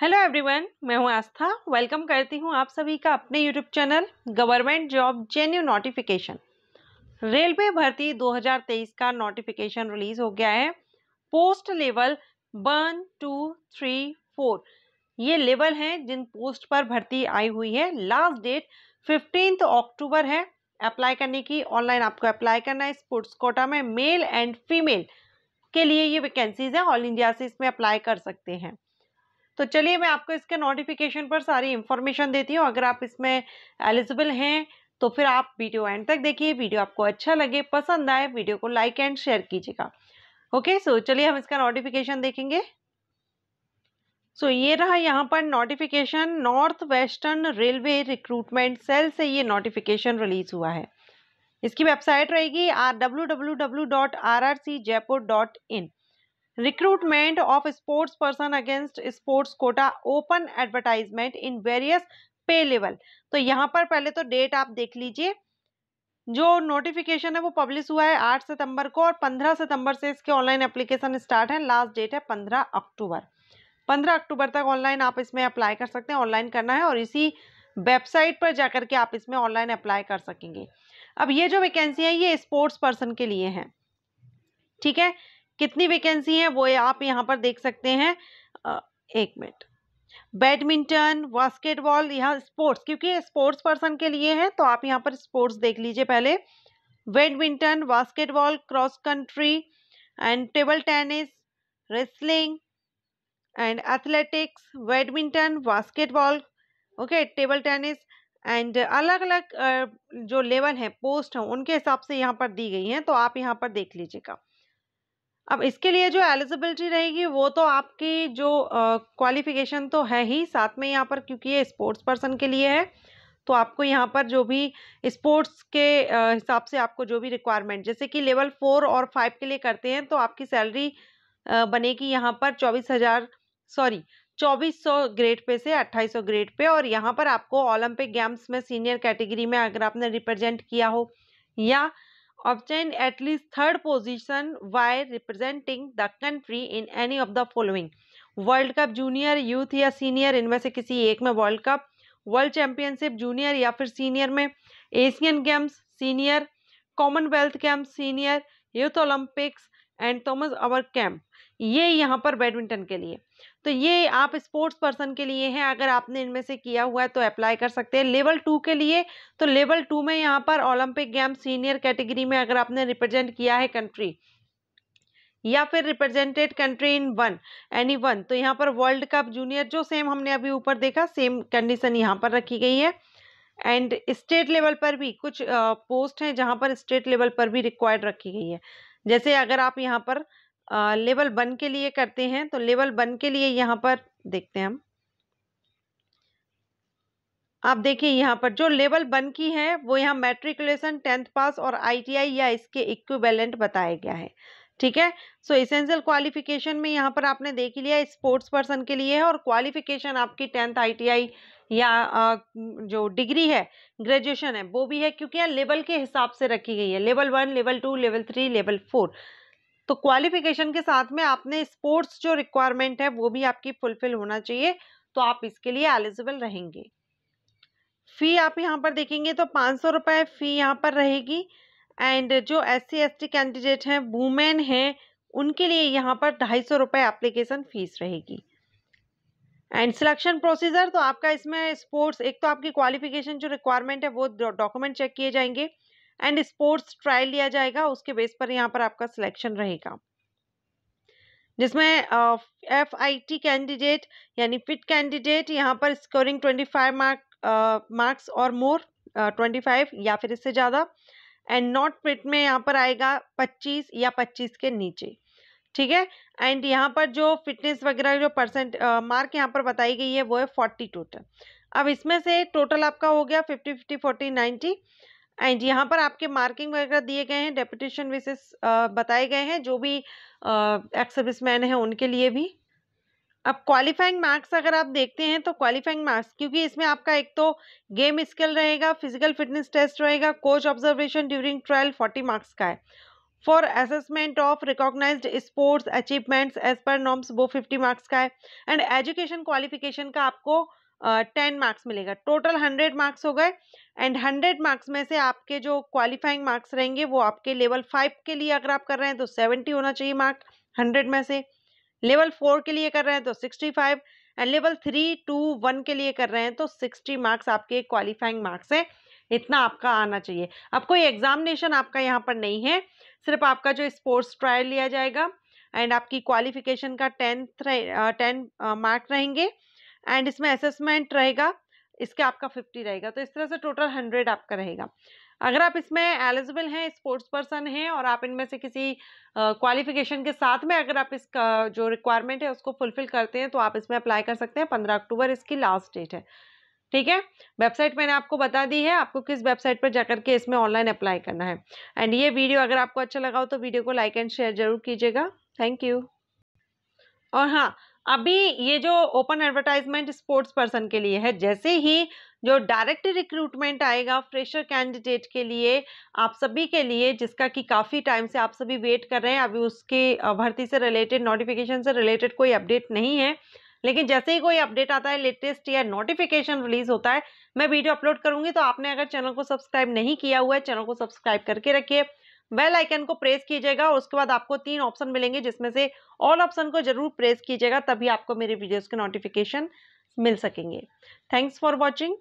hello everyone मैं हूं आस्था welcome करती हूं आप सभी का अपने YouTube channel government job genuine notification railway भर्ती 2023 का नोटिफिकेशन रिलीज हो गया है post level one two three four ये लेवल हैं जिन पोस्ट पर भर्ती आई हुई है लास्ट डेट फिफ्टींथ अक्टूबर है अप्लाई करने की ऑनलाइन आपको अप्लाई करना है स्पोर्ट्स कोटा में मेल एंड फीमेल के लिए ये वैकेंसीज हैं ऑल इंडिया से इसमें अप्लाई कर सकते हैं तो चलिए मैं आपको इसके नोटिफिकेशन पर सारी इंफॉर्मेशन देती हूँ अगर आप इसमें एलिजिबल हैं तो फिर आप वीडियो एंड तक देखिए वीडियो आपको अच्छा लगे पसंद आए वीडियो को लाइक एंड शेयर कीजिएगा ओके सो चलिए हम इसका नोटिफिकेशन देखेंगे सो so, ये रहा यहाँ पर notification North Western railway recruitment cell से ये नोटिफिकेशन रिलीज हुआ है इसकी वेबसाइट रहेगी R W W W dot R R C Jaipur dot in recruitment of sports person against sports quota open advertisement in various pay level तो यहाँ पर पहले तो डेट आप देख लीजिए जो नोटिफिकेशन है वो पब्लिश हुआ है 8 सितंबर को और 15 सितंबर से इसके ऑनलाइन एप्लीकेशन स्टार्ट है लास्ट डेट है 15 अक्टूबर 15 अक्टूबर तक ऑनलाइन आप इसमें अप्लाई कर सकते हैं ऑनलाइन करना है और इसी वेबसाइट पर जाकर के आप इसमें ऑनलाइन अप्लाई कर सकेंगे अब ये जो वैकेंसी है ये स्पोर्ट्स पर्सन के लिए हैं ठीक है कितनी वैकेंसी है वो आप यहाँ पर देख सकते हैं एक मिनट बैडमिंटन बास्केटबॉल यहाँ स्पोर्ट्स क्योंकि स्पोर्ट्स पर्सन के लिए है तो आप यहाँ पर स्पोर्ट्स देख लीजिए पहले badminton basketball cross country and table tennis wrestling and athletics badminton basketball okay table tennis and अलग अलग जो लेवल है पोस्ट हैं उनके हिसाब से यहाँ पर दी गई हैं तो आप यहाँ पर देख लीजिएगा अब इसके लिए जो एलिजिबिलिटी रहेगी वो तो आपकी जो क्वालिफिकेशन तो है ही साथ में यहाँ पर क्योंकि ये स्पोर्ट्स पर्सन के लिए है तो आपको यहाँ पर जो भी स्पोर्ट्स के हिसाब से आपको जो भी रिक्वायरमेंट जैसे कि लेवल फोर और फाइव के लिए करते हैं तो आपकी सैलरी बनेगी यहाँ पर चौबीस हज़ार सॉरी चौबीस सौ ग्रेड पे से अट्ठाईस सौ ग्रेड पे और यहाँ पर आपको ओलंपिक गेम्स में सीनियर कैटेगरी में अगर आपने रिप्रेजेंट किया हो या obtained at least third position while representing the country in any of the world cup junior youth या सीनियर इनमें से किसी एक में world cup world championship junior या फिर सीनियर में Asian games senior Commonwealth games senior youth Olympics and Thomas Uber cup ये यहाँ पर बैडमिंटन के लिए तो ये आप स्पोर्ट्स पर्सन के लिए हैं अगर आपने इनमें से किया हुआ है तो अप्लाई कर सकते हैं लेवल टू के लिए तो लेवल टू में यहाँ पर ओलंपिक गेम सीनियर कैटेगरी में अगर आपने रिप्रेजेंट किया है कंट्री या फिर represented country in one any one तो यहाँ पर वर्ल्ड कप जूनियर जो सेम हमने अभी ऊपर देखा सेम कंडीशन यहाँ पर रखी गई है एंड स्टेट लेवल पर भी कुछ पोस्ट हैं जहाँ पर स्टेट लेवल पर भी रिक्वायर्ड रखी गई है जैसे अगर आप यहाँ पर लेवल वन के लिए करते हैं तो लेवल वन के लिए यहाँ पर देखते हैं हम आप देखिए यहाँ पर जो लेवल वन की है वो यहाँ मेट्रिकुलेशन टेंथ पास और आईटीआई या इसके इक्विवेलेंट बताया गया है ठीक है सो इसेंशियल क्वालिफिकेशन में यहाँ पर आपने देख लिया स्पोर्ट्स पर्सन के लिए है और क्वालिफिकेशन आपकी टेंथ आईटीआई या जो डिग्री है ग्रेजुएशन है वो भी है क्योंकि यहाँ लेवल के हिसाब से रखी गई है level one level two level three level four तो क्वालिफिकेशन के साथ में आपने स्पोर्ट्स जो रिक्वायरमेंट है वो भी आपकी फुलफिल होना चाहिए तो आप इसके लिए एलिजिबल रहेंगे फ़ी आप यहाँ पर देखेंगे तो पाँच सौ रुपये फ़ी यहाँ पर रहेगी एंड जो S C S T candidate हैं वुमेन हैं उनके लिए यहाँ पर ढाई सौ रुपये एप्लीकेशन फ़ीस रहेगी एंड सिलेक्शन प्रोसीजर तो आपका इसमें स्पोर्ट्स एक तो आपकी क्वालिफिकेशन जो रिक्वायरमेंट है वो डॉक्यूमेंट चेक किए जाएंगे एंड स्पोर्ट्स ट्रायल लिया जाएगा उसके बेस पर यहाँ पर आपका सिलेक्शन रहेगा जिसमें एफ आई टी कैंडिडेट यानी फिट कैंडिडेट यहाँ पर scoring twenty five mark marks और मोर ट्वेंटी फाइव या फिर इससे ज़्यादा एंड नॉट फिट में यहाँ पर आएगा पच्चीस या पच्चीस के नीचे ठीक है एंड यहाँ पर जो फिटनेस वगैरह जो परसेंट मार्क यहाँ पर बताई गई है वो है फोर्टी टोटल अब इसमें से टोटल आपका हो गया fifty fifty forty ninety and यहाँ पर आपके मार्किंग वगैरह दिए गए हैं डेपुटेशन बेसिस बताए गए हैं जो भी एक्स सर्विस मैन है उनके लिए भी अब क्वालिफाइंग मार्क्स अगर आप देखते हैं तो क्वालिफाइंग मार्क्स क्योंकि इसमें आपका एक तो गेम स्किल रहेगा फिजिकल फिटनेस टेस्ट रहेगा coach observation during trial forty marks का है for assessment of recognise sports achievements as per norms वो फिफ्टी मार्क्स का है एंड एजुकेशन क्वालिफिकेशन का आपको टेन uh, मार्क्स मिलेगा टोटल हंड्रेड मार्क्स हो गए एंड हंड्रेड मार्क्स में से आपके जो क्वालिफाइंग मार्क्स रहेंगे वो आपके लेवल फाइव के लिए अगर आप कर रहे हैं तो सेवेंटी होना चाहिए मार्क हंड्रेड में से लेवल फोर के लिए कर रहे हैं तो sixty five and level three two one के लिए कर रहे हैं तो सिक्सटी मार्क्स आपके क्वालिफाइंग मार्क्स हैं इतना आपका आना चाहिए अब कोई एग्जामिनेशन आपका यहाँ पर नहीं है सिर्फ आपका जो स्पोर्ट्स ट्रायल लिया जाएगा एंड आपकी क्वालिफिकेशन का टेंथ टेन मार्क रहेंगे एंड इसमें असेसमेंट रहेगा इसके आपका फिफ्टी रहेगा तो इस तरह से टोटल हंड्रेड आपका रहेगा अगर आप इसमें एलिजिबल हैं स्पोर्ट्स पर्सन हैं और आप इनमें से किसी क्वालिफिकेशन uh, के साथ में अगर आप इसका जो रिक्वायरमेंट है उसको फुलफिल करते हैं तो आप इसमें अप्लाई कर सकते हैं पंद्रह अक्टूबर इसकी लास्ट डेट है ठीक है वेबसाइट मैंने आपको बता दी है आपको किस वेबसाइट पर जाकर के इसमें ऑनलाइन अप्लाई करना है एंड ये वीडियो अगर आपको अच्छा लगा हो तो वीडियो को लाइक एंड शेयर जरूर कीजिएगा थैंक यू और हाँ अभी ये जो ओपन एडवर्टाइजमेंट स्पोर्ट्स पर्सन के लिए है जैसे ही जो डायरेक्ट रिक्रूटमेंट आएगा फ्रेशर कैंडिडेट के लिए आप सभी के लिए जिसका कि काफ़ी टाइम से आप सभी वेट कर रहे हैं अभी उसके भर्ती से रिलेटेड नोटिफिकेशन से रिलेटेड कोई अपडेट नहीं है लेकिन जैसे ही कोई अपडेट आता है लेटेस्ट या नोटिफिकेशन रिलीज होता है मैं वीडियो अपलोड करूंगी तो आपने अगर चैनल को सब्सक्राइब नहीं किया हुआ है चैनल को सब्सक्राइब करके रखिए बेल आइकन को प्रेस कीजिएगा और उसके बाद आपको तीन ऑप्शन मिलेंगे जिसमें से ऑल ऑप्शन को जरूर प्रेस कीजिएगा तभी आपको मेरे वीडियोज के नोटिफिकेशन मिल सकेंगे थैंक्स फॉर वॉचिंग